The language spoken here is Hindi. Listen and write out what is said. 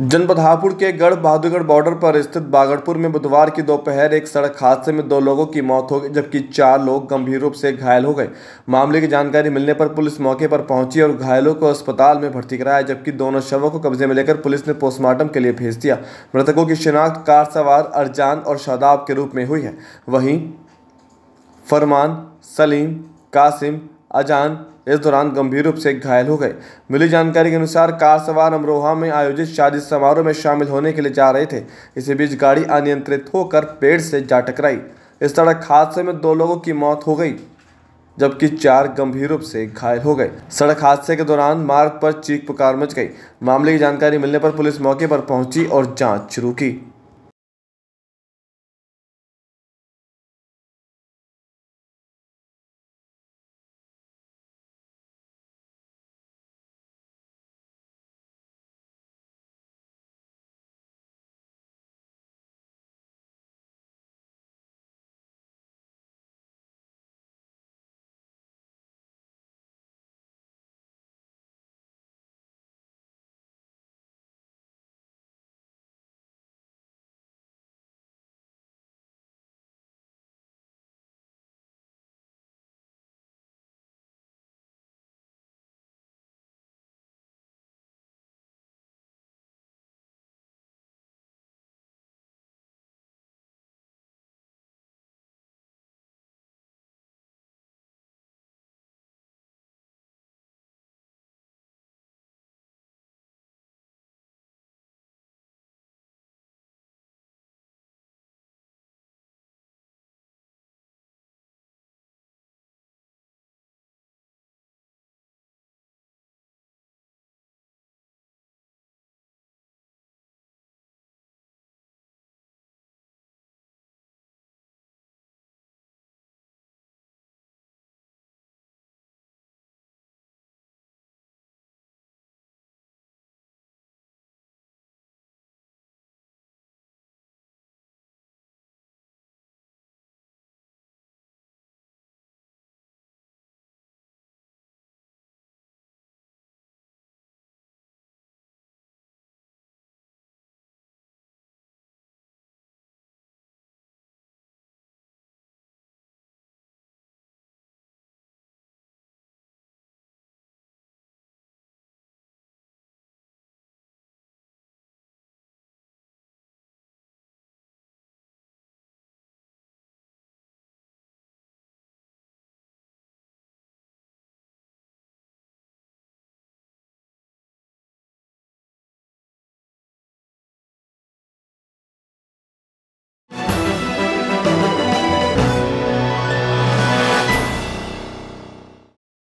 जनपद हापुड़ के गढ़ बहादुरगढ़ बॉर्डर पर स्थित बागड़पुर में बुधवार की दोपहर एक सड़क हादसे में दो लोगों की मौत हो गई जबकि चार लोग गंभीर रूप से घायल हो गए मामले की जानकारी मिलने पर पुलिस मौके पर पहुंची और घायलों को अस्पताल में भर्ती कराया जबकि दोनों शवों को कब्जे में लेकर पुलिस ने पोस्टमार्टम के लिए भेज दिया मृतकों की शिनाख्त कार सवार अरजान और शादाब के रूप में हुई है वहीं फरमान सलीम कासिम अजान इस दौरान गंभीर रूप से घायल हो गए मिली जानकारी के अनुसार कार सवार अमरोहा में आयोजित शादी समारोह में शामिल होने के लिए जा रहे थे इसी बीच गाड़ी अनियंत्रित होकर पेड़ से जा टकराई इस सड़क हादसे में दो लोगों की मौत हो गई जबकि चार गंभीर रूप से घायल हो गए सड़क हादसे के दौरान मार्ग पर चीख पुकार मच गई मामले की जानकारी मिलने पर पुलिस मौके पर पहुंची और जांच शुरू की